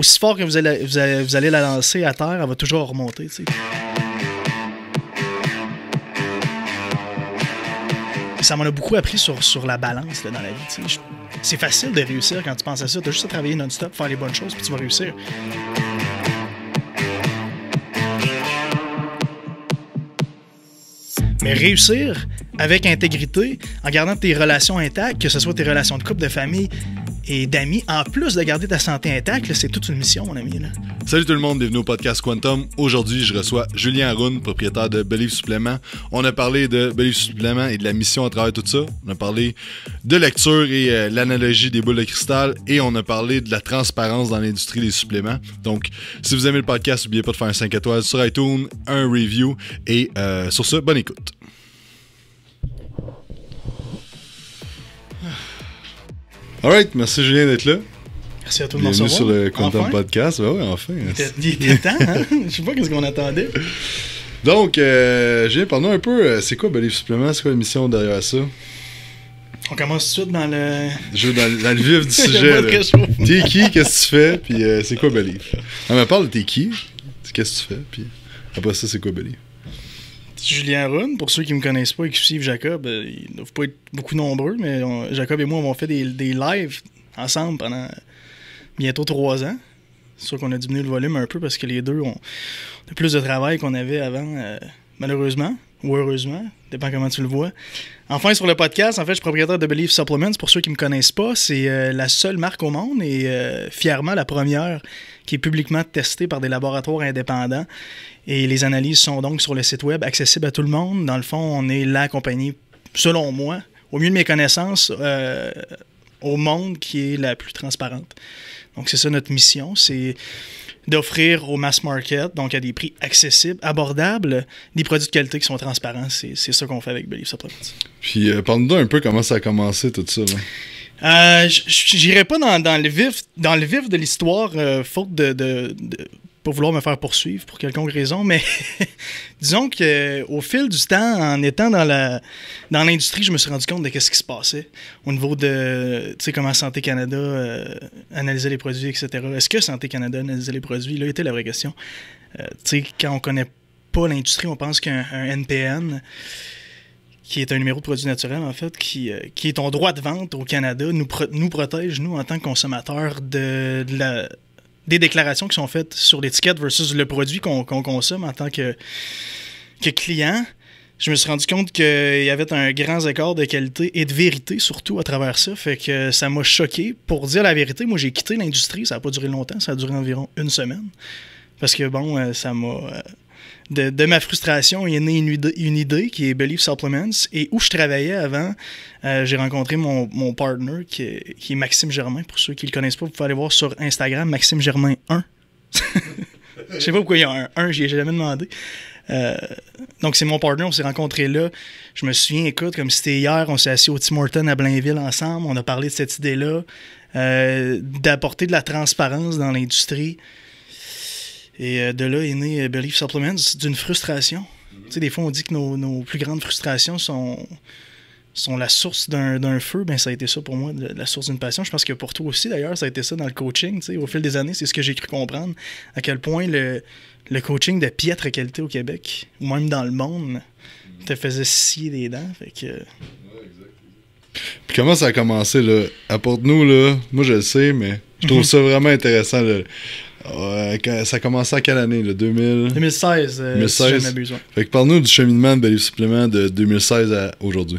aussi fort que vous allez, vous allez, la lancer à terre, elle va toujours remonter. Ça m'en a beaucoup appris sur, sur la balance dans la vie. C'est facile de réussir quand tu penses à ça. Tu as juste à travailler non-stop, faire les bonnes choses, puis tu vas réussir. Mais réussir avec intégrité, en gardant tes relations intactes, que ce soit tes relations de couple, de famille, et d'amis, en plus de garder ta santé intacte, c'est toute une mission, mon ami. Salut tout le monde, bienvenue au podcast Quantum. Aujourd'hui, je reçois Julien Aroun, propriétaire de Believe Supplément. On a parlé de Believe Supplément et de la mission à travers tout ça. On a parlé de lecture et euh, l'analogie des boules de cristal et on a parlé de la transparence dans l'industrie des suppléments. Donc, si vous aimez le podcast, n'oubliez pas de faire un 5 étoiles sur iTunes, un review et euh, sur ce, bonne écoute. Alright, merci Julien d'être là. Merci à tout le monde. Bienvenue sur le Content Podcast. Ben ouais, enfin. Il était, temps, hein? Je sais pas ce qu'on attendait. Donc, euh, Julien, parlons un peu. Euh, c'est quoi Belief Supplément? C'est quoi l'émission derrière ça? On commence tout de suite dans le. Je veux dans, dans le vif du sujet. T'es qui? Qu'est-ce que tu fais? Puis euh, c'est quoi Belief? On me parle de t'es qui? Qu'est-ce que tu fais? Puis après ça, c'est quoi Belief? Julien Rune, pour ceux qui me connaissent pas et qui suivent Jacob, euh, il ils ne doivent pas être beaucoup nombreux, mais Jacob et moi, on fait des, des lives ensemble pendant bientôt trois ans. C'est sûr qu'on a diminué le volume un peu parce que les deux, ont plus de travail qu'on avait avant, euh, malheureusement ou heureusement, dépend comment tu le vois. Enfin, sur le podcast, en fait, je suis propriétaire de Believe Supplements. Pour ceux qui ne me connaissent pas, c'est euh, la seule marque au monde et euh, fièrement la première qui est publiquement testée par des laboratoires indépendants. Et les analyses sont donc sur le site web, accessibles à tout le monde. Dans le fond, on est la compagnie, selon moi, au mieux de mes connaissances, euh, au monde qui est la plus transparente. Donc, c'est ça notre mission. C'est d'offrir au mass market, donc à des prix accessibles, abordables, des produits de qualité qui sont transparents. C'est ça qu'on fait avec Believe Supplements. Puis euh, parle-nous un peu comment ça a commencé tout ça. Euh, J'irai pas dans, dans, le vif, dans le vif de l'histoire, euh, faute de, pas vouloir me faire poursuivre pour quelconque raison, mais disons qu'au euh, fil du temps, en étant dans la dans l'industrie, je me suis rendu compte de ce qui se passait au niveau de, comment Santé Canada euh, analysait les produits, etc. Est-ce que Santé Canada analysait les produits? Là, était la vraie question. Euh, quand on connaît pas l'industrie, on pense qu'un NPN qui est un numéro de produit naturel, en fait, qui, est en droit de vente au Canada, nous, protège, nous, en tant que consommateurs, de, de la des déclarations qui sont faites sur l'étiquette versus le produit qu'on consomme en tant que, client, je me suis rendu compte qu'il y avait un grand écart de qualité et de vérité, surtout à travers ça. Fait que ça m'a choqué. Pour dire la vérité, moi, j'ai quitté l'industrie. Ça n'a pas duré longtemps. Ça a duré environ une semaine. Parce que, bon, euh, ça m'a euh, de, ma frustration il est né une, une, idée qui est Believe Supplements. Et où je travaillais avant, euh, j'ai rencontré mon, mon partner qui est, Maxime Germain. Pour ceux qui le connaissent pas, vous pouvez aller voir sur Instagram Maxime Germain 1. Je sais pas pourquoi il y a un 1, n'y ai jamais demandé. Euh, donc, c'est mon partner, on s'est rencontré là. Je me souviens, écoute, comme c'était hier, on s'est assis au Tim Horton à Blainville ensemble. On a parlé de cette idée-là, euh, d'apporter de la transparence dans l'industrie. Et euh, de là est né euh, Belief Supplements, d'une frustration. des fois, on dit que nos, plus grandes frustrations sont, sont la source d'un feu. Ben, ça a été ça pour moi, la source d'une passion. Je pense que pour toi aussi, d'ailleurs, ça a été ça dans le coaching. Tu au fil des années, c'est ce que j'ai cru comprendre. À quel point le, le coaching de piètre qualité au Québec, ou même dans le monde, te faisait scier les dents. Fait que... Puis comment ça a commencé, là? Apporte-nous, là. Moi, je le sais, mais je trouve ça vraiment intéressant, ça a à quelle année, le 2016, 2016. Euh, si Fait parle-nous du cheminement de Believe Supplément de 2016 à aujourd'hui.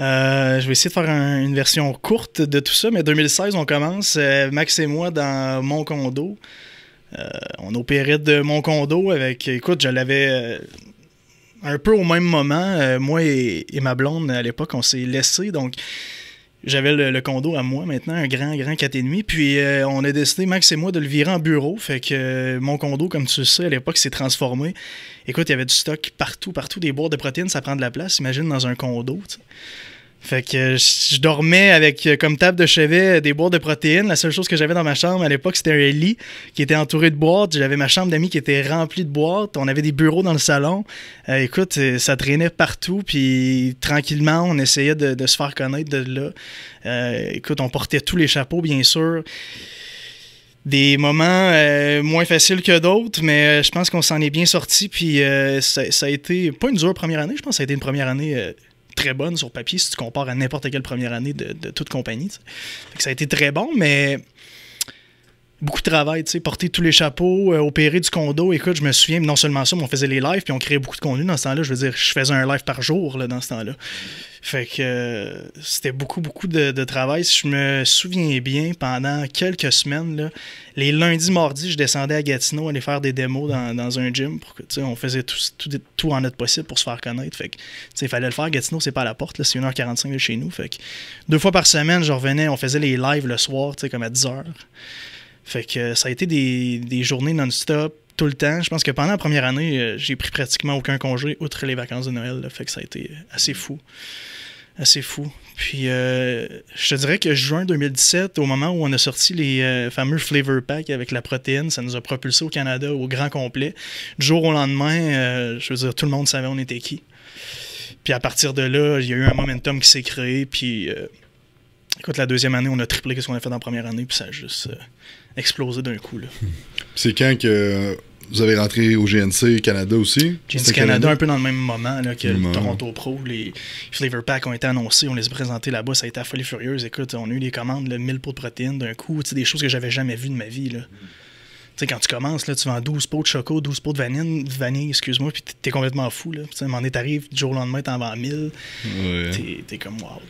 Euh, je vais essayer de faire une version courte de tout ça, mais 2016, on commence, euh, Max et moi, dans mon condo. on opérait de mon condo avec. Écoute, je l'avais un peu au même moment. moi et, et, ma blonde, à l'époque, on s'est laissés. Donc, j'avais le, condo à moi maintenant, un grand, grand demi. Puis euh, on a décidé, Max et moi, de le virer en bureau. Fait que euh, mon condo, comme tu sais, à l'époque, s'est transformé. Écoute, il y avait du stock partout, partout, des boîtes de protéines, ça prend de la place. Imagine dans un condo, tu sais. Fait que je dormais avec euh, comme table de chevet euh, des boîtes de protéines. La seule chose que j'avais dans ma chambre à l'époque, c'était un lit qui était entouré de boîtes. J'avais ma chambre d'amis qui était remplie de boîtes. On avait des bureaux dans le salon. Euh, écoute, ça traînait partout. Puis tranquillement, on essayait de, se faire connaître de là. écoute, on portait tous les chapeaux, bien sûr des moments moins faciles que d'autres, mais je pense qu'on s'en est bien sorti. Puis ça, ça, a été pas une dure première année, je pense que ça a été une première année très bonne sur papier si tu compares à n'importe quelle première année de, toute compagnie. ça a été très bon, mais beaucoup de travail, tu sais, porter tous les chapeaux, euh, opérer du condo. Écoute, je me souviens, non seulement ça, mais on faisait les lives, puis on créait beaucoup de contenu dans ce temps-là. Je veux dire, je faisais un live par jour dans ce temps-là. Fait que euh, c'était beaucoup, beaucoup de, travail. Si je me souviens bien, pendant quelques semaines, les lundis, mardis, je descendais à Gatineau aller faire des démos dans, un gym. Pour on faisait tout, tout, en notre possible pour se faire connaître. Fait que, il fallait le faire. Gatineau, c'est pas à la porte. C'est 1h45 de chez nous. Fait deux fois par semaine, je revenais, on faisait les lives le soir, comme à 10h. Fait que euh, ça a été des, journées non-stop, tout le temps. Je pense que pendant la première année, euh, j'ai pris pratiquement aucun congé, outre les vacances de Noël. fait que ça a été euh, assez fou. Assez fou. Puis je te dirais que juin 2017, au moment où on a sorti les fameux Flavor Pack avec la protéine, ça nous a propulsé au Canada au grand complet. Du jour au lendemain, je veux dire, tout le monde savait on était qui. Puis à partir de là, il y a eu un momentum qui s'est créé. Puis Écoute, la deuxième année, on a triplé ce qu'on a fait dans la première année, puis ça a juste euh, explosé d'un coup. C'est quand que vous avez rentré au GNC Canada aussi? GNC Canada, un peu dans le même moment que Toronto Pro. Les flavor packs ont été annoncés, on les a présentés là-bas, ça a été à furieux. furieuse. Écoute, on a eu des commandes, de 1000 pots de protéines d'un coup, des choses que j'avais jamais vues de ma vie. Là sais, quand tu commences, là, tu vends 12 pots de choco, 12 pots de vanille, vanille excuse-moi, puis t'es complètement fou. Là. Tu est t'arrives du jour au lendemain, t'en vends 1000. Ouais. T'es, comme wow.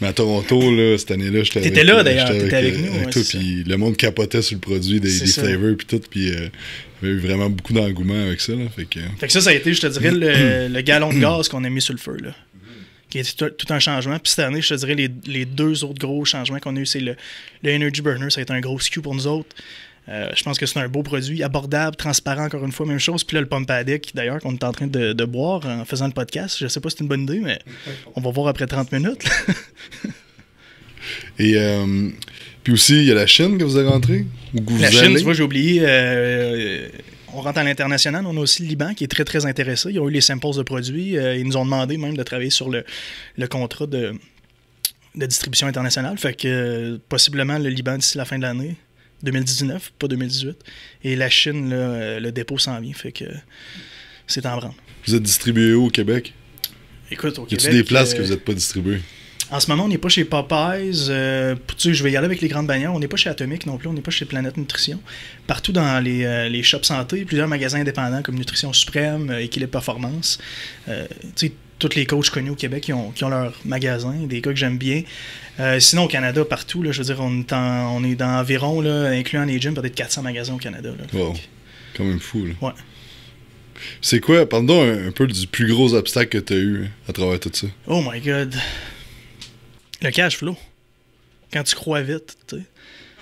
Mais à Toronto, là, cette année-là, j'étais T'étais là, euh, d'ailleurs, t'étais avec, avec, nous. Euh, avec puis le monde capotait sur le produit des, flavors, puis tout, puis. il euh, y avait eu vraiment beaucoup d'engouement avec ça. Là, fait, que... fait que ça, ça a été, je te dirais, le, galon de gaz qu'on a mis sur le feu. Là qui a été tout, un changement. Puis cette année, je te dirais, les, deux autres gros changements qu'on a eu, c'est le, le, Energy Burner, ça a été un gros skew pour nous autres. Euh, je pense que c'est un beau produit, abordable, transparent, encore une fois, même chose. Puis là, le Pompadic, d'ailleurs, qu'on est en train de, boire en faisant le podcast. Je ne sais pas si c'est une bonne idée, mais on va voir après 30 minutes. Et euh, puis aussi, il y a la Chine que vous avez rentrée. la Chine, tu vois, j'ai oublié. Euh, on rentre à l'international. On a aussi le Liban qui est très, très intéressé. Ils ont eu les samples de produits. ils nous ont demandé même de travailler sur le, contrat de, de distribution internationale. Fait que possiblement le Liban d'ici la fin de l'année. 2019, pas 2018. Et la Chine, euh, le dépôt s'en vient, fait que c'est en branle. Vous êtes distribué où au Québec? Écoute, au Québec. Y des places que vous n'êtes euh, pas distribué? En ce moment, on n'est pas chez Popeyes. Euh, tu je vais y aller avec les grandes bannières. On n'est pas chez Atomique non plus. On n'est pas chez Planète Nutrition. Partout dans les, les shops santé, plusieurs magasins indépendants comme Nutrition Suprême, Équilibre Performance. tu sais, tous les coachs connus au Québec qui ont, qui ont leur magasin, des gars que j'aime bien. Euh, sinon, au Canada, partout, là, je veux dire, on est, on est dans environ, là, incluant les gyms, peut-être 400 magasins au Canada. Là, wow. Quand même fou. Là. Ouais. C'est quoi, pardon, un, un, peu du plus gros obstacle que tu as eu à travers tout ça? Oh my god. Le cash flow. Quand tu crois vite, tu sais.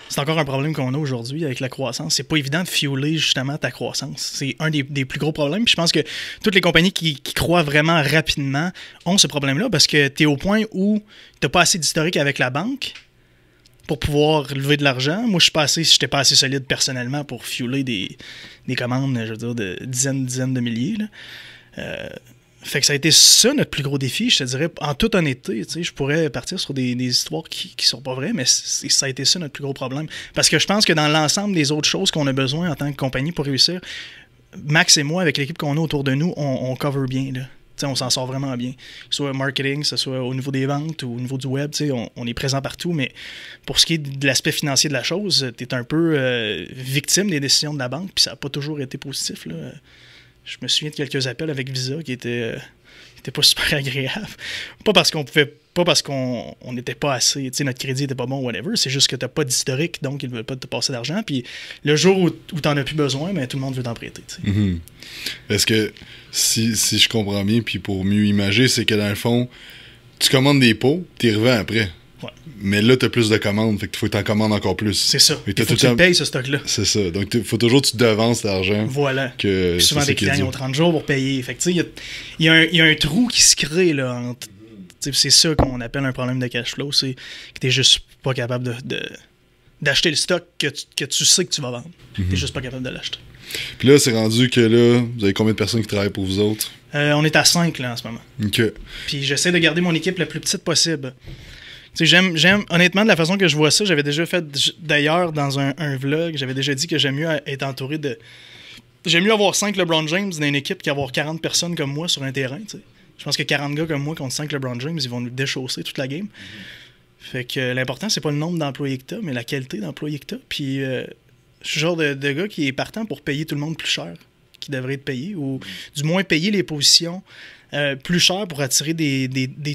C'est encore un problème qu'on a aujourd'hui avec la croissance. C'est pas évident de fioler justement ta croissance. C'est un des, plus gros problèmes. je pense que toutes les compagnies qui, croient vraiment rapidement ont ce problème-là parce que tu es au point où t'as pas assez d'historique avec la banque pour pouvoir lever de l'argent. Moi, je suis pas assez, pas assez solide personnellement pour fioler des, commandes, je veux dire, de dizaines, dizaines de milliers. Euh, fait que ça a été ça notre plus gros défi, je te dirais, en toute honnêteté. Tu je pourrais partir sur des, histoires qui, qui sont pas vraies, mais ça a été ça notre plus gros problème. Parce que je pense que dans l'ensemble des autres choses qu'on a besoin en tant que compagnie pour réussir, Max et moi, avec l'équipe qu'on a autour de nous, on, cover bien. on s'en sort vraiment bien. Que ce Soit marketing, que ce soit au niveau des ventes ou au niveau du web, on, on, est présent partout. Mais pour ce qui est de l'aspect financier de la chose, tu es un peu euh, victime des décisions de la banque, puis ça n'a pas toujours été positif. Là je me souviens de quelques appels avec Visa qui étaient, euh, pas super agréables. Pas parce qu'on pouvait pas parce qu'on n'était pas assez, tu notre crédit était pas bon, whatever, c'est juste que tu n'as pas d'historique, donc ils ne veulent pas te passer d'argent. Puis le jour où, tu n'en as plus besoin, mais ben, tout le monde veut t'en prêter. Mm-hmm. Est-ce que si, je comprends bien, puis pour mieux imaginer c'est que dans le fond, tu commandes des pots, y revends après. Mais là, t'as plus de commandes, fait qu'il faut que t'en commandes encore plus. C'est ça. faut tu payes ce stock-là. C'est ça. Donc, il faut toujours que tu devances l'argent. Voilà. Que souvent, des clients, ont 30 jours pour payer. Fait il y, y, a, un trou qui se crée, là, C'est ça qu'on appelle un problème de cash flow, c'est que t'es juste pas capable de... d'acheter le stock que tu, sais que tu vas vendre. T'es mhm. juste pas capable de l'acheter. Puis là, c'est rendu que là, vous avez combien de personnes qui travaillent pour vous autres? Euh, on est à 5 là en ce moment. OK. Puis j'essaie de garder mon équipe la plus petite possible j'aime, j'aime, honnêtement, de la façon que je vois ça, j'avais déjà fait d'ailleurs dans un, vlog, j'avais déjà dit que j'aime mieux être entouré de. J'aime mieux avoir 5 LeBron James dans une équipe qu'avoir 40 personnes comme moi sur un terrain, Je pense que 40 gars comme moi contre 5 LeBron James, ils vont nous déchausser toute la game. Fait que l'important, c'est pas le nombre d'employés que t'as, mais la qualité d'employés que t'as. Puis euh, je suis le genre de, gars qui est partant pour payer tout le monde plus cher qui devrait être payé, ou du moins payer les positions euh, plus chères pour attirer des,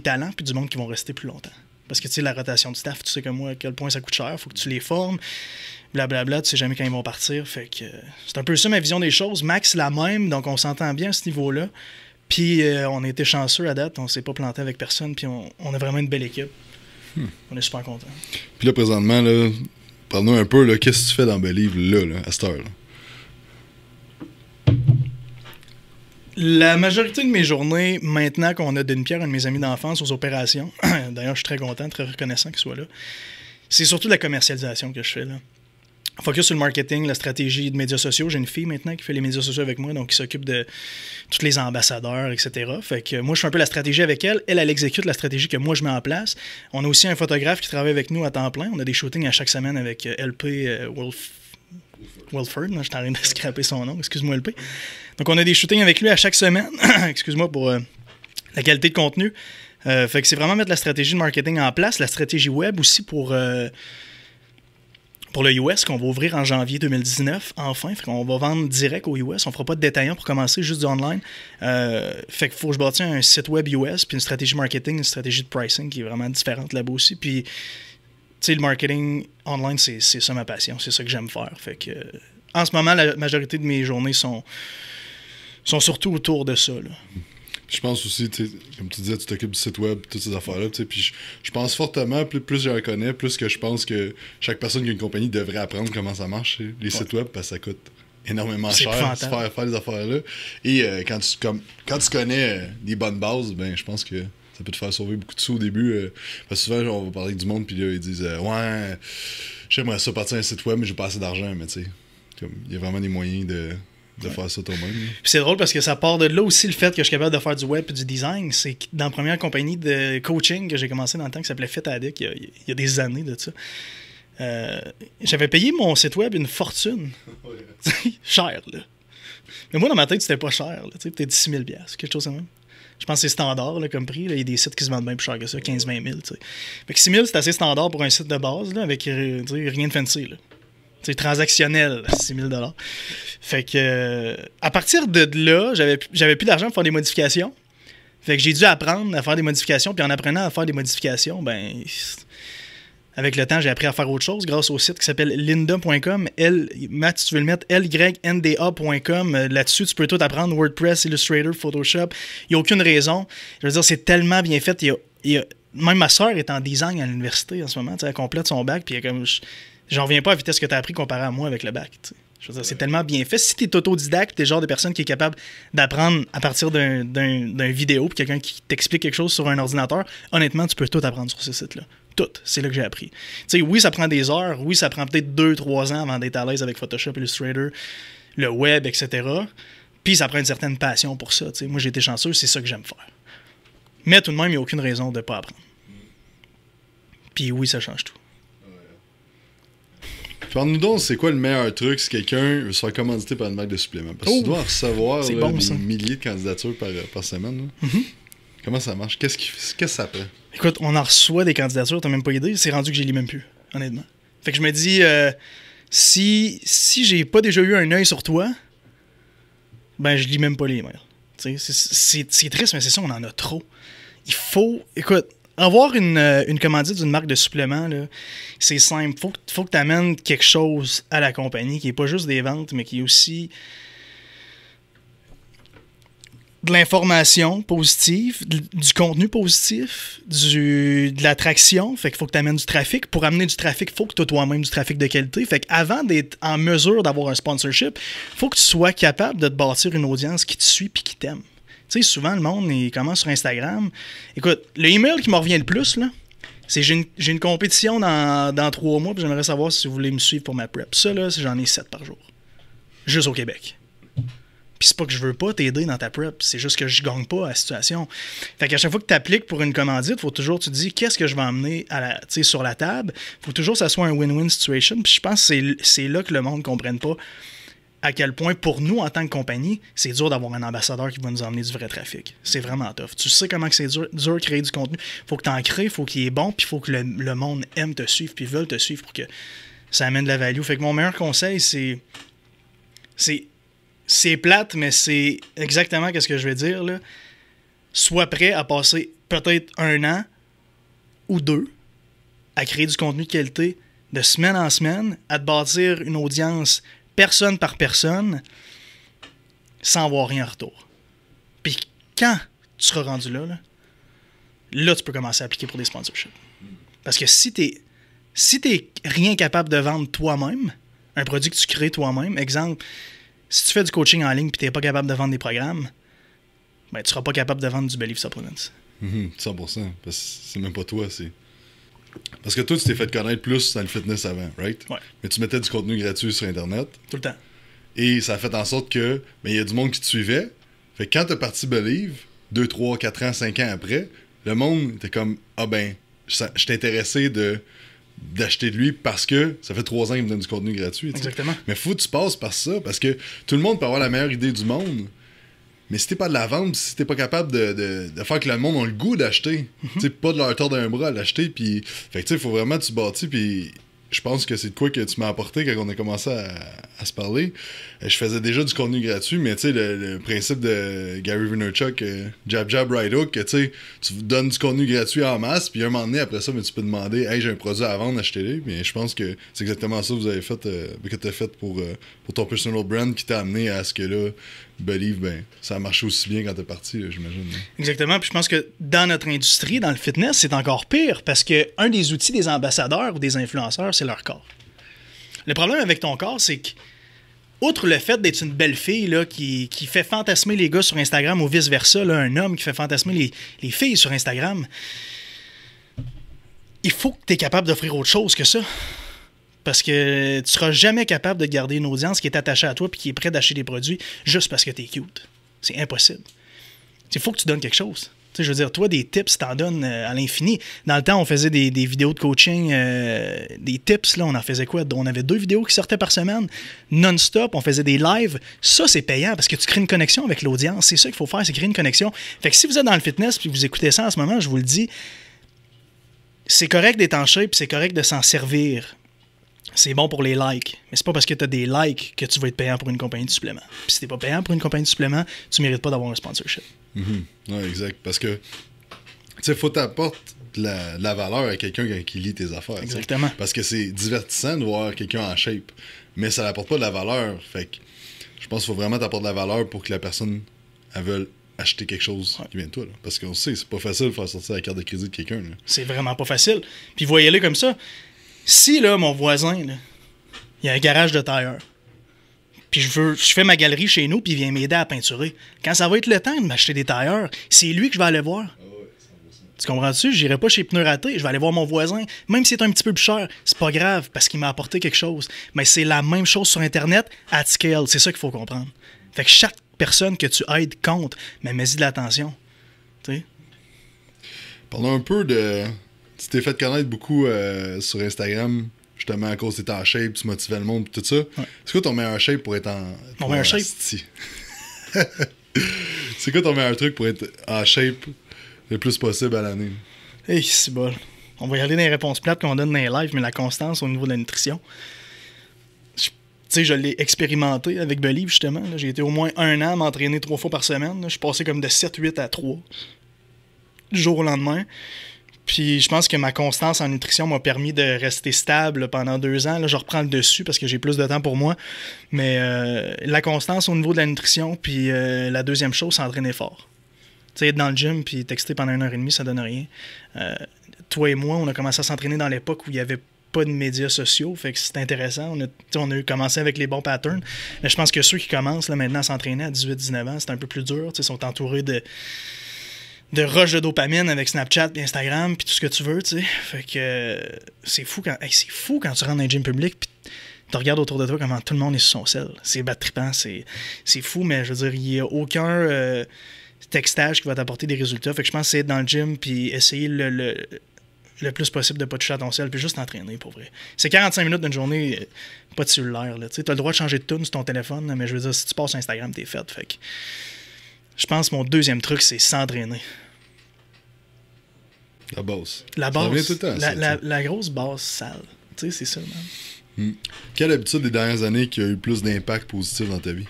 talents puis du monde qui vont rester plus longtemps. Parce que tu sais, la rotation de staff, tu sais comme moi à quel point ça coûte cher, faut que tu les formes, blablabla, tu sais jamais quand ils vont partir. Fait que euh, c'est un peu ça ma vision des choses. Max la même, donc on s'entend bien à ce niveau-là. Puis euh, on était chanceux à date, on s'est pas planté avec personne, puis on, a vraiment une belle équipe. Hmm. On est super contents. Puis là, présentement, là, parle-nous un peu, qu'est-ce que tu fais dans Belive, là, là à cette heure? Là? La majorité de mes journées, maintenant qu'on a d'une pierre un de mes amis d'enfance aux opérations, d'ailleurs, je suis très content, très reconnaissant qu'il soit là, c'est surtout la commercialisation que je fais. Là. Focus sur le marketing, la stratégie de médias sociaux. J'ai une fille maintenant qui fait les médias sociaux avec moi, donc qui s'occupe de tous les ambassadeurs, etc. Fait moi, je fais un peu la stratégie avec elle. Elle, elle exécute la stratégie que moi, je mets en place. On a aussi un photographe qui travaille avec nous à temps plein. On a des shootings à chaque semaine avec euh, LP euh, Wolf Wilford. Je suis en train de scraper son nom, excuse-moi le P. Donc, on a des shootings avec lui à chaque semaine. excuse-moi pour euh, la qualité de contenu. Euh, fait que c'est vraiment mettre la stratégie de marketing en place, la stratégie web aussi pour, euh, pour le US qu'on va ouvrir en janvier 2019, enfin. Fait qu'on va vendre direct au US. On fera pas de détaillant pour commencer, juste du online. fait que faut que je bâtisse un site web US, puis une stratégie marketing, une stratégie de pricing qui est vraiment différente là-bas aussi. Puis le marketing online, c'est ça ma passion. C'est ça que j'aime faire. Fait que, euh, en ce moment, la majorité de mes journées sont, sont surtout autour de ça. Je pense aussi, comme tu disais, tu t'occupes du site web, toutes ces affaires-là. Puis je, pense fortement, plus, je la connais, plus que je pense que chaque personne qui a une compagnie devrait apprendre comment ça marche, les sites web, parce ça coûte énormément cher de faire, faire les affaires-là. Et euh, quand, tu, comme, quand tu connais les euh, des bonnes bases, ben je pense que ça peut te faire sauver beaucoup de sous au début. Euh, parce que souvent, on va parler avec du monde, puis là, ils disent euh, Ouais, j'aimerais ça partir un site web, mais j'ai pas assez d'argent. Mais tu sais, il y a vraiment des moyens de, de faire ça toi-même. c'est drôle parce que ça part de là aussi le fait que je suis capable de faire du web et du design. C'est dans la première compagnie de coaching que j'ai commencé dans le temps qui s'appelait Fit Addict, il y, a, des années de ça. Euh, j'avais payé mon site web une fortune. cher, là. Mais moi, dans ma tête, c'était pas cher. Peut-être 10 000 quelque chose comme ça. Je pense que c'est standard comme prix. Il y a des sites qui se vendent bien plus cher que ça, 15-20 000. Fait que 6 000, c'est assez standard pour un site de base, avec euh, rien de fancy. C'est transactionnel, 6 000 Fait que, euh, à partir de là, j'avais, j'avais plus d'argent pour faire des modifications. Fait que j'ai dû apprendre à faire des modifications, puis en apprenant à faire des modifications, ben, avec le temps, j'ai appris à faire autre chose grâce au site qui s'appelle linda.com. L, Matt, si tu veux le mettre, lynda.com. Euh, là-dessus, tu peux tout apprendre WordPress, Illustrator, Photoshop. Il n'y a aucune raison. Je veux dire, c'est tellement bien fait. même ma soeur est en design à l'université en ce moment. Elle complète son bac. Puis comme, j'en reviens pas à la vitesse que tu as appris comparé à moi avec le bac. c'est tellement bien fait. Si tu es autodidacte, tu es le genre de personne qui est capable d'apprendre à partir d'un vidéo, quelqu'un qui t'explique quelque chose sur un ordinateur, honnêtement, tu peux tout apprendre sur ce site-là. Tout, c'est là que j'ai appris. Tu oui, ça prend des heures, oui, ça prend peut-être deux, trois ans avant d'être à l'aise avec Photoshop, Illustrator, le web, etc. Puis ça prend une certaine passion pour ça. Moi, j'ai été chanceux, c'est ça que j'aime faire. Mais tout de même, il n'y a aucune raison de ne pas apprendre. Puis oui, ça change tout. Parle-nous donc, c'est quoi le meilleur truc si quelqu'un veut se faire commanditer par une marque de suppléments? Parce que oh! doit recevoir des milliers de candidatures par, euh, semaine. Mm-hmm. Comment ça marche? Qu'est-ce que ça prend? Écoute, on en reçoit des candidatures, t'as même pas idée. C'est rendu que j'ai lis même plus, honnêtement. Fait que je me dis, euh, si, si j'ai pas déjà eu un œil sur toi, ben je lis même pas les mails. C'est triste, mais c'est ça, on en a trop. Il faut, écoute, avoir une, euh, une commandite d'une marque de supplément, c'est simple. Faut, faut que t'amènes quelque chose à la compagnie qui est pas juste des ventes, mais qui est aussi de l'information positive, du contenu positif, du, de l'attraction. Fait qu'il faut que tu amènes du trafic. Pour amener du trafic, il faut que tu toi-même du trafic de qualité. Fait qu'avant d'être en mesure d'avoir un sponsorship, faut que tu sois capable de te bâtir une audience qui te suit puis qui t'aime. Tu sais, souvent, le monde, il commence sur Instagram. Écoute, le email qui me revient le plus, là, c'est j'ai une, compétition dans, trois mois, puis j'aimerais savoir si vous voulez me suivre pour ma prep. Ça, là, j'en ai sept par jour. Juste au Québec. Puis c'est pas que je veux pas t'aider dans ta prep, c'est juste que je gagne pas à la situation. Fait qu'à chaque fois que tu appliques pour une commandite, faut toujours tu te dis qu'est-ce que je vais emmener sur la table. Faut toujours que ça soit un win-win situation. Puis je pense que c'est là que le monde ne comprenne pas à quel point pour nous en tant que compagnie, c'est dur d'avoir un ambassadeur qui va nous emmener du vrai trafic. C'est vraiment tough. Tu sais comment c'est dur, de créer du contenu. Faut que tu en crées, faut qu'il est bon, puis faut que le, monde aime te suivre, puis veulent te suivre pour que ça amène de la value. Fait que mon meilleur conseil, c'est c'est c'est plate, mais c'est exactement ce que je veux dire. Là. Sois prêt à passer peut-être un an ou deux à créer du contenu de qualité de semaine en semaine, à te bâtir une audience personne par personne sans avoir rien en retour. Puis quand tu seras rendu là, là, là tu peux commencer à appliquer pour des sponsorships. Parce que si t'es si t'es rien capable de vendre toi-même, un produit que tu crées toi-même, exemple, si tu fais du coaching en ligne et tu n'es pas capable de vendre des programmes, ben, tu seras pas capable de vendre du Belief Supplements. 100%. Mhm, Parce que c'est même pas toi. c'est Parce que toi, tu t'es fait connaître plus dans le fitness avant, right? Ouais. Mais tu mettais du contenu gratuit sur Internet. Tout le temps. Et ça a fait en sorte que, mais ben, il y a du monde qui te suivait. Fait que quand parti Believe, 2, 3, 4 ans, 5 ans après, le monde était comme, ah ben, je t'intéressais de d'acheter de lui parce que ça fait trois ans qu'il me donne du contenu gratuit. Exactement. Mais faut que tu passes par ça parce que tout le monde peut avoir la meilleure idée du monde. Mais si t'es pas de la vente, si t'es pas capable de, faire que le monde a le goût d'acheter, mhm. Tu pas de leur tordre d'un bras à l'acheter, puis. Fait que tu faut vraiment que tu bâtis, puis je pense que c'est de quoi que tu m'as apporté quand on a commencé à, se parler. Euh, je faisais déjà du contenu gratuit, mais tu sais, le, principe de Gary Vaynerchuk, euh, Jab Jab Right Hook, que tu sais, tu donnes du contenu gratuit en masse, puis un moment donné, après ça, mais tu peux demander, hey, j'ai un produit à vendre, achetez-le. Mais je pense que c'est exactement ça que vous avez fait, euh, que tu as fait pour, pour ton personal brand qui t'a amené à ce que là, believe, ben, ça a marché aussi bien quand t'es parti, j'imagine. Hein. Exactement. Puis je pense que dans notre industrie, dans le fitness, c'est encore pire parce que un des outils des ambassadeurs ou des influenceurs, c'est leur corps. Le problème avec ton corps, c'est que, outre le fait d'être une belle fille là, qui, fait fantasmer les gars sur Instagram ou vice-versa, un homme qui fait fantasmer les, les filles sur Instagram, il faut que tu es capable d'offrir autre chose que ça. Parce que tu seras jamais capable de garder une audience qui est attachée à toi et qui est prêt d'acheter des produits juste parce que tu es cute. C'est impossible. Il faut que tu donnes quelque chose. je veux dire, toi, des tips, tu t'en donnes euh, à l'infini. Dans le temps, on faisait des, vidéos de coaching, euh, des tips, là, on en faisait quoi? On avait deux vidéos qui sortaient par semaine, non-stop, on faisait des lives. Ça, c'est payant parce que tu crées une connexion avec l'audience. C'est ça qu'il faut faire, c'est créer une connexion. Fait que si vous êtes dans le fitness puis vous écoutez ça en ce moment, je vous le dis, c'est correct d'étancher puis c'est correct de s'en servir c'est bon pour les likes. Mais c'est pas parce que tu as des likes que tu vas être payant pour une compagnie de supplément. Puis si t'es pas payant pour une compagnie de supplément, tu mérites pas d'avoir un sponsorship. Mm-hmm. exact. Parce que, tu sais, faut t'apporter de la, valeur à quelqu'un qui lit tes affaires. Exactement. Parce que c'est divertissant de voir quelqu'un en shape, mais ça n'apporte pas de la valeur. Fait que je pense qu'il faut vraiment t'apporter de la valeur pour que la personne, elle veuille acheter quelque chose qui vient de toi. Parce qu'on sait, c'est pas facile de faire sortir la carte de crédit de quelqu'un. C'est vraiment pas facile. Puis voyez-le comme ça si là, mon voisin, il y a un garage de tailleur, puis je veux, je fais ma galerie chez nous, puis il vient m'aider à peinturer. Quand ça va être le temps de m'acheter des tailleurs, c'est lui que je vais aller voir. Ah tu comprends-tu? J'irai pas chez Pneu Raté, je vais aller voir mon voisin. Même si c'est un petit peu plus cher, c'est pas grave parce qu'il m'a apporté quelque chose. Mais c'est la même chose sur Internet à scale. C'est ça qu'il faut comprendre. Fait que chaque personne que tu aides compte, mais mets-y de l'attention. Parlons un peu de tu t'es fait connaître beaucoup euh, sur Instagram, justement à cause d'être en shape, tu motivais le monde, tout ça. C'est quoi ton meilleur shape pour être en. Mon meilleur shape? c'est quoi ton meilleur truc pour être en shape le plus possible à l'année? Hey, c'est bon. On va regarder aller les réponses plates qu'on donne dans les lives, mais la constance au niveau de la nutrition. Tu sais, je l'ai expérimenté avec Believe, justement. J'ai été au moins un an m'entraîner trois fois par semaine. Je suis passé comme de 7-8 à 3 du jour au lendemain. Puis je pense que ma constance en nutrition m'a permis de rester stable pendant deux ans. Là, je reprends le dessus parce que j'ai plus de temps pour moi. Mais euh, la constance au niveau de la nutrition, puis euh, la deuxième chose, s'entraîner fort. Tu sais, être dans le gym puis texter pendant une heure et demie, ça donne rien. Euh, toi et moi, on a commencé à s'entraîner dans l'époque où il n'y avait pas de médias sociaux, fait que c'est intéressant. On a, commencé avec les bons patterns, mais je pense que ceux qui commencent là, maintenant à s'entraîner à 18-19 ans, c'est un peu plus dur. Ils sont entourés de, de rush de dopamine avec Snapchat, Instagram, puis tout ce que tu veux, tu sais. Fait que c'est fou quand c'est fou quand tu rentres dans un gym public puis tu regardes autour de toi comment tout le monde est sur son sel. C'est battripant, c'est c'est fou mais je veux dire il n'y a aucun euh, textage qui va t'apporter des résultats. Fait que je pense c'est être dans le gym puis essayer le, le, plus possible de pas toucher à ton sel, puis juste t'entraîner pour vrai. C'est 45 minutes d'une journée, euh, pas de cellulaire. Tu as le droit de changer de tune sur ton téléphone, mais je veux dire, si tu passes Instagram, t'es fait. Fait que je pense que mon deuxième truc, c'est s'entraîner. La base. La base. la, grosse base sale. Tu sais, c'est ça, man. Hmm. Quelle habitude des dernières années qui a eu plus d'impact positif dans ta vie?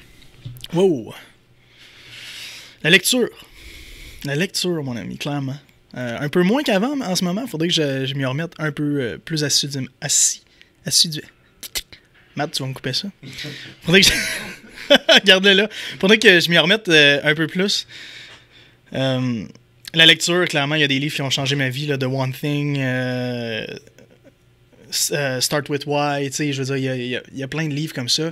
Wow! La lecture. La lecture, mon ami, clairement. Euh, un peu moins qu'avant, mais en ce moment, il faudrait que je, me m'y remette un peu euh, plus assidu. Assis. Assidu. Matt, tu vas me couper ça? faudrait que je... Regardez là. Pendant que je m'y remette euh, un peu plus. Euh, la lecture, clairement, il y a des livres qui ont changé ma vie. Là, The One Thing, euh, Start With Why, je veux dire, il y, a, plein de livres comme ça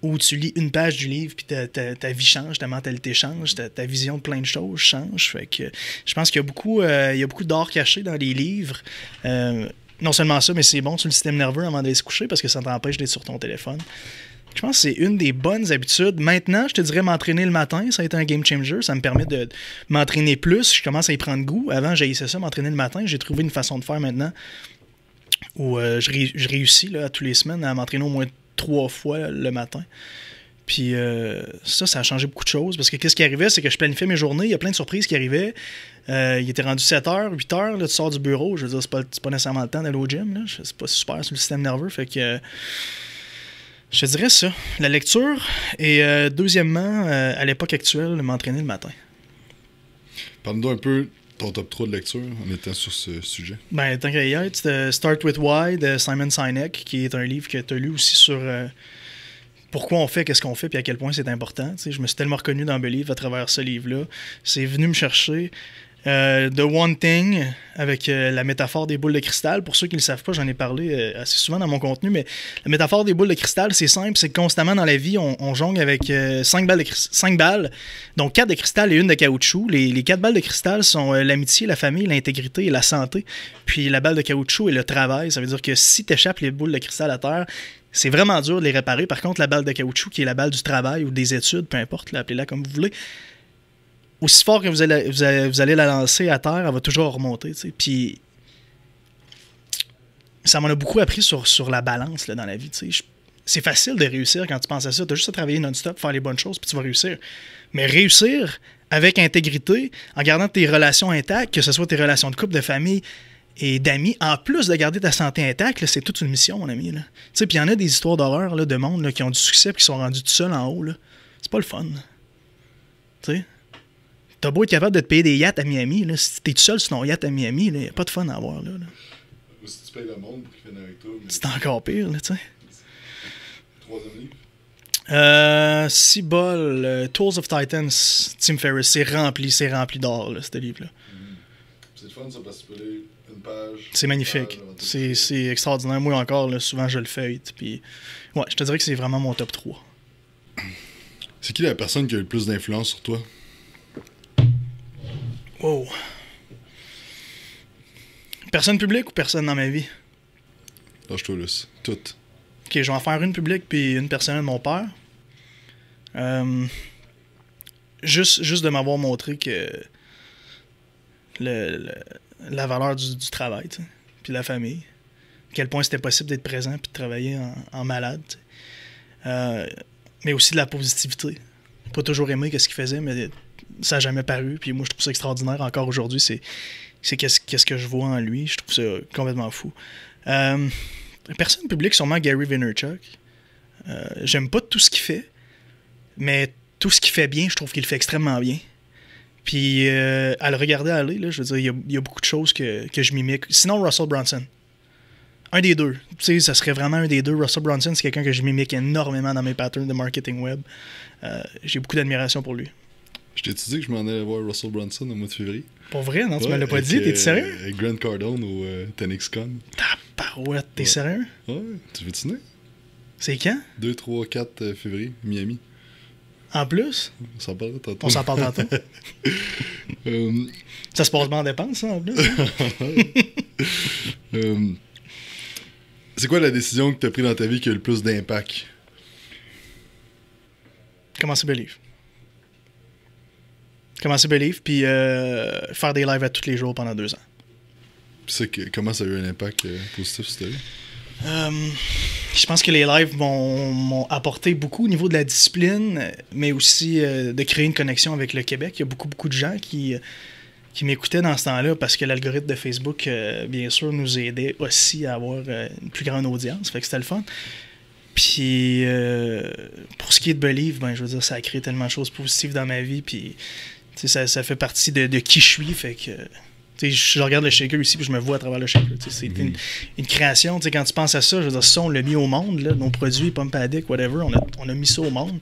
où tu lis une page du livre, puis ta, vie change, ta mentalité change, ta, vision de plein de choses change. Fait que je pense qu'il y a beaucoup, il y beaucoup d'or caché dans les livres non seulement ça, mais c'est bon sur le système nerveux avant d'aller se coucher parce que ça t'empêche d'être sur ton téléphone je pense que c'est une des bonnes habitudes. Maintenant, je te dirais m'entraîner le matin, ça a été un game changer. Ça me permet de m'entraîner plus. Je commence à y prendre goût. Avant, j'ai ça, m'entraîner le matin. J'ai trouvé une façon de faire maintenant où euh, je, réussis là, tous les semaines à m'entraîner au moins trois fois le matin. Puis euh, ça, ça a changé beaucoup de choses. Parce que qu'est-ce qui arrivait, c'est que je planifiais mes journées. Il y a plein de surprises qui arrivaient. Euh, il était rendu 7h, 8h. Là, tu sors du bureau. Je veux dire, c'est pas, pas nécessairement le temps d'aller au gym. C'est pas super sur le système nerveux. Fait que je dirais ça, la lecture. Et euh, deuxièmement, euh, à l'époque actuelle, m'entraîner le matin. Parle-nous un peu de ton top 3 de lecture en étant sur ce sujet. Ben, tant qu'à y être, euh, Start With Why de Simon Sinek, qui est un livre que tu as lu aussi sur pourquoi on fait, qu'est-ce qu'on fait, puis à quel point c'est important. je me suis tellement reconnu dans le à travers ce livre-là. C'est venu me chercher. Euh, The One Thing, avec euh, la métaphore des boules de cristal. Pour ceux qui ne le savent pas, j'en ai parlé euh, assez souvent dans mon contenu, mais la métaphore des boules de cristal, c'est simple, c'est que constamment dans la vie, on, jongle avec 5 balles, balles, donc 4 de cristal et une de caoutchouc. Les, 4 balles de cristal sont l'amitié, la famille, l'intégrité et la santé. Puis la balle de caoutchouc est le travail. Ça veut dire que si tu échappes les boules de cristal à terre, c'est vraiment dur de les réparer. Par contre, la balle de caoutchouc, qui est la balle du travail ou des études, peu importe, appelez-la comme vous voulez, aussi fort que vous allez, vous allez, la lancer à terre, elle va toujours remonter. Puis ça m'en a beaucoup appris sur, sur la balance dans la vie. c'est facile de réussir quand tu penses à ça. Tu as juste à travailler non-stop, faire les bonnes choses, puis tu vas réussir. Mais réussir avec intégrité, en gardant tes relations intactes, que ce soit tes relations de couple, de famille et d'amis, en plus de garder ta santé intacte, c'est toute une mission, mon ami. Puis il y en a des histoires d'horreur de monde qui ont du succès et qui sont rendus tout seuls en haut. C'est pas le fun. Tu sais? T'as beau être capable de te payer des yachts à Miami, là, si t'es tout seul sur ton yacht à Miami, il n'y a pas de fun à avoir. Là, Ou si tu payes le monde pour avec toi. C'est encore pire, là, tu sais. Troisième euh, livre. Cibol, euh, Tools of Titans, Tim Ferriss, c'est rempli, c'est rempli d'or, ce livre-là. Mm. C'est le fun, une page. C'est magnifique. C'est extraordinaire. Moi encore, souvent, je le feuille. Puis, ouais, je te dirais que c'est vraiment mon top 3. C'est qui la personne qui a le plus d'influence sur toi? Wow. Personne publique ou personne dans ma vie? Lâche-toi, Luce. Toutes. Ok, je vais en faire une publique puis une personne de mon père. Euh, juste, juste de m'avoir montré que le, la valeur du, travail, puis la famille, à quel point c'était possible d'être présent puis de travailler en, malade. Euh, mais aussi de la positivité. Pas toujours aimé ce qu'il faisait, mais ça n'a jamais paru. Puis moi, je trouve ça extraordinaire encore aujourd'hui. C'est qu'est-ce que je vois en lui. Je trouve ça complètement fou. Euh, personne publique, sûrement Gary Vaynerchuk. Euh, j'aime pas tout ce qu'il fait, mais tout ce qu'il fait bien, je trouve qu'il le fait extrêmement bien. Puis euh, à le regarder aller, je veux dire, il y, a, beaucoup de choses que, que, je mimique. Sinon, Russell Brunson. Un des deux. Tu sais, ça serait vraiment un des deux. Russell Brunson, c'est quelqu'un que je mimique énormément dans mes patterns de marketing web. J'ai beaucoup d'admiration pour lui. Je t'ai dit que je m'en allais voir Russell Brunson au mois de février. Pour vrai, non, tu me l'as pas dit, t'es euh, sérieux? Avec Grant Cardone au euh, Tenexcon. Ta parouette, t'es sérieux? Ouais, tu veux tenir? C'est quand? 2, 3, 4 février, Miami. En plus? On s'en parle tantôt. On s'en parle tantôt. Euh, ça se passe bien en dépense, ça, en plus. C'est quoi la décision que t'as prise dans ta vie qui a eu le plus d'impact? Comment Commencer Believe. Commencer Believe, puis euh, faire des lives à tous les jours pendant deux ans. C'est comment ça a eu un impact euh, positif sur euh, je pense que les lives m'ont apporté beaucoup au niveau de la discipline, mais aussi euh, de créer une connexion avec le Québec. Il y a beaucoup, beaucoup de gens qui, qui m'écoutaient dans ce temps-là parce que l'algorithme de Facebook, bien sûr, nous aidait aussi à avoir une plus grande audience. Fait que c'était le fun. Puis pour ce qui est de Believe, ben, je veux dire, ça a créé tellement de choses positives dans ma vie. Puis ça, fait partie de, qui je suis. Fait que. je regarde le shaker ici, puis je me vois à travers le shaker. C'est une, création. Quand tu penses à ça, je veux dire, on l'a mis au monde, là, nos produits, Pompadic, whatever, on a, mis ça au monde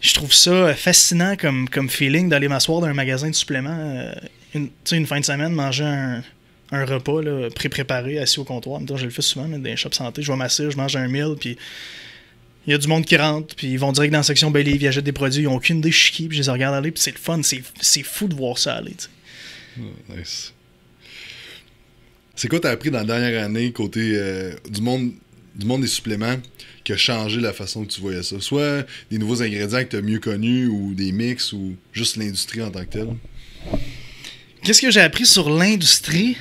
je trouve ça fascinant comme, comme feeling d'aller m'asseoir dans un magasin de suppléments, euh, une, fin de semaine, manger un, un repas pré-préparé, assis au comptoir. je le fais souvent dans un shops santé. Je vais m'asseoir, je mange un meal, puis il y a du monde qui rentre, puis ils vont direct dans la section Belly ils achètent des produits, ils n'ont aucune idée chiquée, puis je les regarde aller, puis c'est le fun, c'est fou de voir ça aller. Ah, nice. C'est quoi t'as appris dans la dernière année côté euh, du monde du monde des suppléments qui a changé la façon que tu voyais ça? Soit des nouveaux ingrédients que tu as mieux connus ou des mix ou juste l'industrie en tant que telle? Qu'est-ce que j'ai appris sur l'industrie?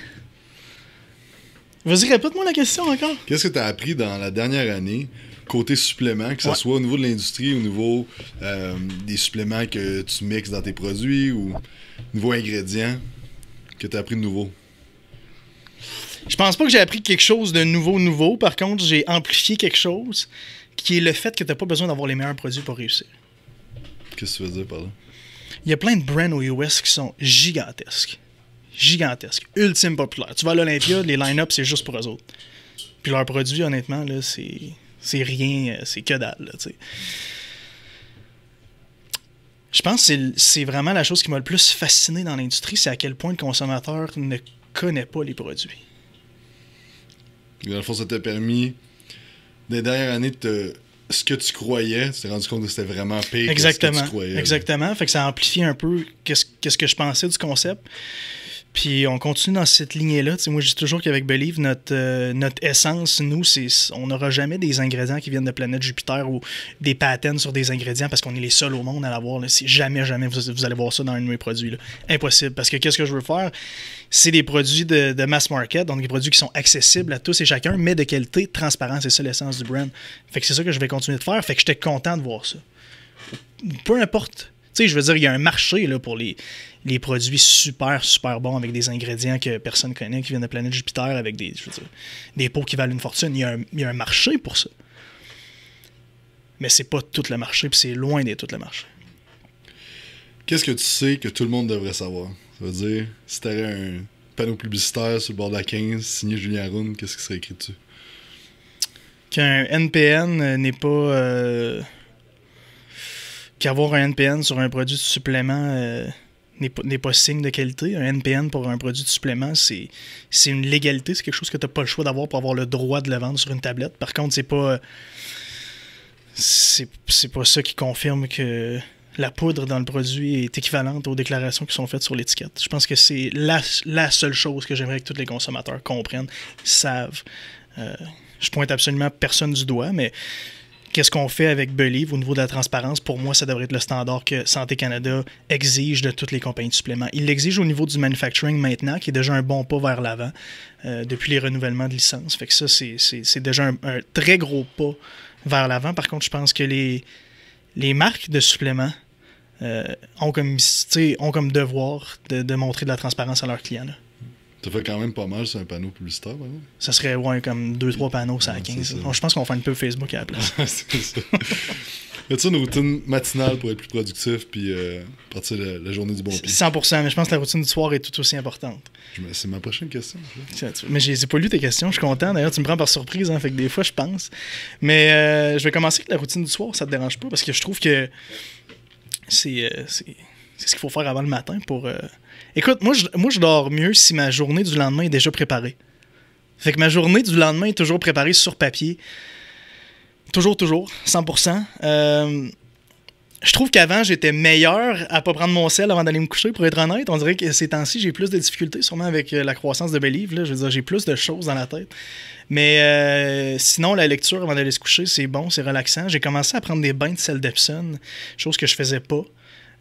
Vas-y, répète-moi la question encore. Qu'est-ce que tu as appris dans la dernière année côté supplément, que ce soit au niveau de l'industrie, au niveau euh, des suppléments que tu mixes dans tes produits ou nouveaux ingrédients que tu as appris de nouveau? Je pense pas que j'ai appris quelque chose de nouveau, nouveau. Par contre, j'ai amplifié quelque chose qui est le fait que tu n'as pas besoin d'avoir les meilleurs produits pour réussir. Qu'est-ce que tu veux dire par là? Il y a plein de brands aux US qui sont gigantesques. Gigantesques. Ultime populaire. Tu vas à l'Olympia, les line-up, c'est juste pour eux autres. Puis leurs produits, honnêtement, là, c'est. C'est rien, euh, c'est que dalle, Je pense que c'est vraiment la chose qui m'a le plus fasciné dans l'industrie, c'est à quel point le consommateur ne connaît pas les produits. Dans le fond, ça t'a permis, des dernières années, ce que tu croyais, tu t'es rendu compte que c'était vraiment pire Que ce que tu croyais. Exactement. Fait que ça amplifie un peu qu'est-ce, qu'est-ce que je pensais du concept. Puis on continue dans cette lignée-là. Moi, je dis toujours qu'avec Believe, notre, euh, notre essence, nous, c'est on n'aura jamais des ingrédients qui viennent de planète Jupiter ou des patentes sur des ingrédients parce qu'on est les seuls au monde à l'avoir. Jamais, jamais vous, allez voir ça dans un de mes produits. Impossible. Parce que qu'est-ce que je veux faire? C'est des produits de, de, mass market, donc des produits qui sont accessibles à tous et chacun, mais de qualité transparente. C'est ça l'essence du brand. Fait que c'est ça que je vais continuer de faire. Fait que j'étais content de voir ça. Peu importe tu sais, je veux dire, il y a un marché là, pour les, produits super, super bons avec des ingrédients que personne connaît, qui viennent de la planète Jupiter, avec des, des pots qui valent une fortune. Il y, a un, marché pour ça. Mais c'est pas tout le marché, puis c'est loin d'être tout le marché. Qu'est-ce que tu sais que tout le monde devrait savoir? Ça veut dire, si avais un panneau publicitaire sur le bord de la 15, signé Julien Roon, qu'est-ce qui serait écrit dessus? Qu'un NPN n'est pas... Euh, qu'avoir un NPN sur un produit de supplément euh, n'est pas, signe de qualité. Un NPN pour un produit de supplément, c'est une légalité, c'est quelque chose que tu n'as pas le choix d'avoir pour avoir le droit de le vendre sur une tablette. Par contre, c'est pas. C'est pas ça qui confirme que la poudre dans le produit est équivalente aux déclarations qui sont faites sur l'étiquette. Je pense que c'est la, la, seule chose que j'aimerais que tous les consommateurs comprennent, savent. Euh, je pointe absolument personne du doigt, mais qu'est-ce qu'on fait avec Believe au niveau de la transparence, pour moi, ça devrait être le standard que Santé Canada exige de toutes les compagnies de suppléments. Il l'exige au niveau du manufacturing maintenant, qui est déjà un bon pas vers l'avant euh, depuis les renouvellements de licence. Fait que ça, c'est déjà un, très gros pas vers l'avant. Par contre, je pense que les, les marques de suppléments euh, ont, comme, ont comme devoir de, de, montrer de la transparence à leurs clients. Ça fait quand même pas mal sur un panneau publicitaire, par Ça serait, ouais, comme 2-3 panneaux, ça à 15. Je pense qu'on fait un peu Facebook à la place. c'est ça. As-tu une routine matinale pour être plus productif puis euh, partir la, journée du bon pied? 100%, mais je pense que la routine du soir est tout aussi importante. C'est ma prochaine question. Mais je j'ai pas lu tes questions, je suis content. D'ailleurs, tu me prends par surprise, hein, fait des fois, je pense. Mais euh, je vais commencer avec la routine du soir, ça te dérange pas, parce que je trouve que c'est... Euh, c'est ce qu'il faut faire avant le matin pour. Euh, écoute, moi je, moi, je dors mieux si ma journée du lendemain est déjà préparée. Fait que ma journée du lendemain est toujours préparée sur papier. Toujours, toujours, 100%. Euh, je trouve qu'avant, j'étais meilleur à pas prendre mon sel avant d'aller me coucher, pour être honnête. On dirait que ces temps-ci, j'ai plus de difficultés, sûrement avec euh, la croissance de Believe. Je veux dire, j'ai plus de choses dans la tête. Mais sinon, la lecture avant d'aller se coucher, c'est bon, c'est relaxant. J'ai commencé à prendre des bains de sel d'Epson, chose que je faisais pas.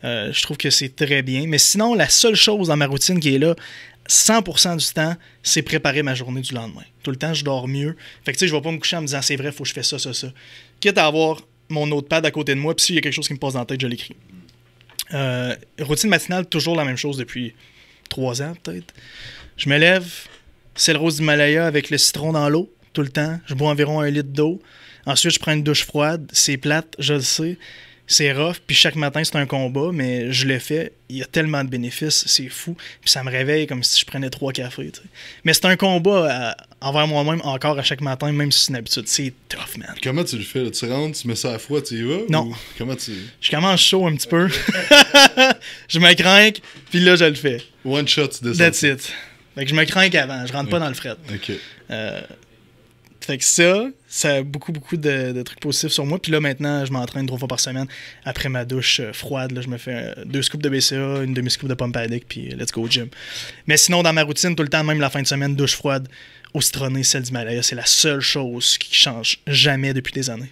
Euh, je trouve que c'est très bien. Mais sinon, la seule chose dans ma routine qui est là, 100% du temps, c'est préparer ma journée du lendemain. Tout le temps, je dors mieux. Fait que tu sais, je vais pas me coucher en me disant c'est vrai, faut que je fasse ça, ça, ça. Quitte à avoir mon autre pad à côté de moi, puis s'il y a quelque chose qui me passe dans la tête, je l'écris. Euh, routine matinale, toujours la même chose depuis trois ans, peut-être. Je me lève, c'est le rose du Malaya avec le citron dans l'eau, tout le temps. Je bois environ un litre d'eau. Ensuite, je prends une douche froide. C'est plate, je le sais c'est rough, puis chaque matin c'est un combat, mais je le fais. Il y a tellement de bénéfices, c'est fou. Puis ça me réveille comme si je prenais trois cafés. Mais c'est un combat euh, envers moi-même encore à chaque matin, même si c'est une habitude. C'est tough, man. Comment tu le fais là? Tu rentres, tu mets ça à froid, tu y vas Non. comment tu. Je commence chaud un petit peu. je me crains puis là je le fais. One shot, tu That's it. Fait que je me crains avant, je rentre pas dans le fret. OK. Euh, fait que ça, ça a beaucoup, beaucoup de, trucs positifs sur moi. Puis là, maintenant, je m'entraîne trois fois par semaine. Après ma douche euh, froide, là, je me fais euh, deux scoops de BCA, une demi-scoop de paddock, puis euh, let's go au gym. Mais sinon, dans ma routine, tout le temps, même la fin de semaine, douche froide, au citronné, celle Malaya, c'est la seule chose qui change jamais depuis des années.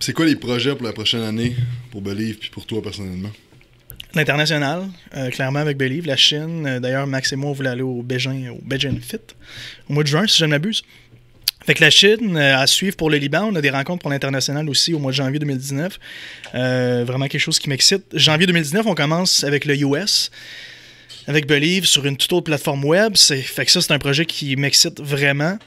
C'est quoi les projets pour la prochaine année, pour Believe, puis pour toi personnellement? L'international, clairement avec Believe, la Chine. D'ailleurs, Max et moi, on voulait aller au Beijing, au Beijing Fit, au mois de juin, si je ne m'abuse. Fait que la Chine, euh, à suivre pour le Liban, on a des rencontres pour l'international aussi au mois de janvier 2019. Euh, vraiment quelque chose qui m'excite. Janvier 2019, on commence avec le US avec Believe sur une toute autre plateforme web. C'est fait que ça, c'est un projet qui m'excite vraiment.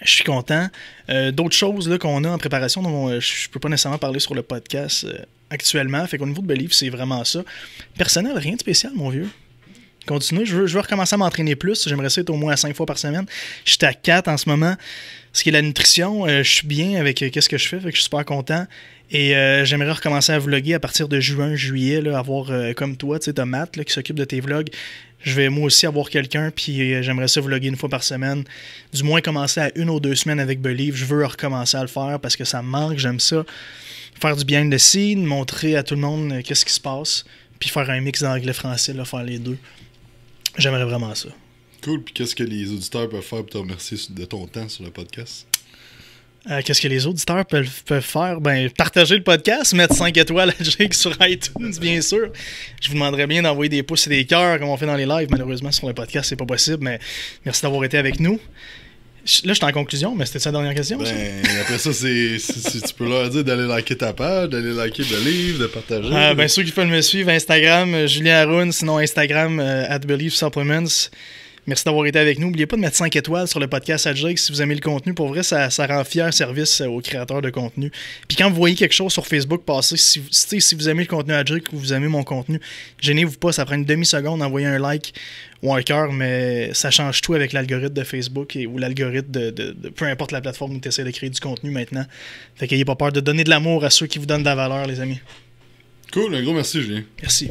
Je suis content. Euh, d'autres choses qu'on a en préparation, dont ne je peux pas nécessairement parler sur le podcast actuellement. Fait qu'au niveau de Believe, c'est vraiment ça. Personnel, rien de spécial, mon vieux continuer. Je veux, recommencer à m'entraîner plus. J'aimerais ça être au moins à 5 fois par semaine. J'étais à 4 en ce moment. Ce qui est la nutrition, euh, je suis bien avec euh, qu'est-ce que je fais, fait que je suis super content. Et euh, j'aimerais recommencer à vlogger à partir de juin, juillet, avoir comme toi, tu sais, Tomat, qui s'occupe de tes vlogs. Je vais moi aussi avoir quelqu'un, puis j'aimerais ça vlogger une fois par semaine. Du moins commencer à une ou deux semaines avec Believe. Je veux recommencer à le faire parce que ça me manque, j'aime ça. Faire du bien de signe, montrer à tout le monde qu'est-ce qui se passe, puis faire un mix d'anglais-français, faire les deux. J'aimerais vraiment ça. Cool. Puis qu'est-ce que les auditeurs peuvent faire pour te remercier de ton temps sur le podcast? Euh, qu'est-ce que les auditeurs peuvent, faire? Ben, partager le podcast, mettre 5 étoiles à Jake sur iTunes, bien sûr. Je vous demanderais bien d'envoyer des pouces et des cœurs comme on fait dans les lives. Malheureusement, sur le podcast, c'est pas possible, mais merci d'avoir été avec nous. Là, je suis en conclusion, mais c'était sa dernière question. Ben, après ça, c'est, tu peux leur dire d'aller liker ta page, d'aller liker Believe, de partager. Ah, ben, ceux qui peuvent me suivre, Instagram, Julien Haroun, sinon Instagram, euh, at Believe Supplements. Merci d'avoir été avec nous. N'oubliez pas de mettre 5 étoiles sur le podcast Adjake si vous aimez le contenu. Pour vrai, ça, rend fier service euh, aux créateurs de contenu. Puis quand vous voyez quelque chose sur Facebook passer, si, vous, si vous aimez le contenu Adjake ou vous aimez mon contenu, gênez-vous pas, ça prend une demi-seconde, d'envoyer un like ou un cœur, mais ça change tout avec l'algorithme de Facebook ou l'algorithme de, peu importe la plateforme où tu essaies de créer du contenu maintenant. Fait qu'ayez pas peur de donner de l'amour à ceux qui vous donnent de la valeur, les amis. Cool, un gros merci, Julien. Merci.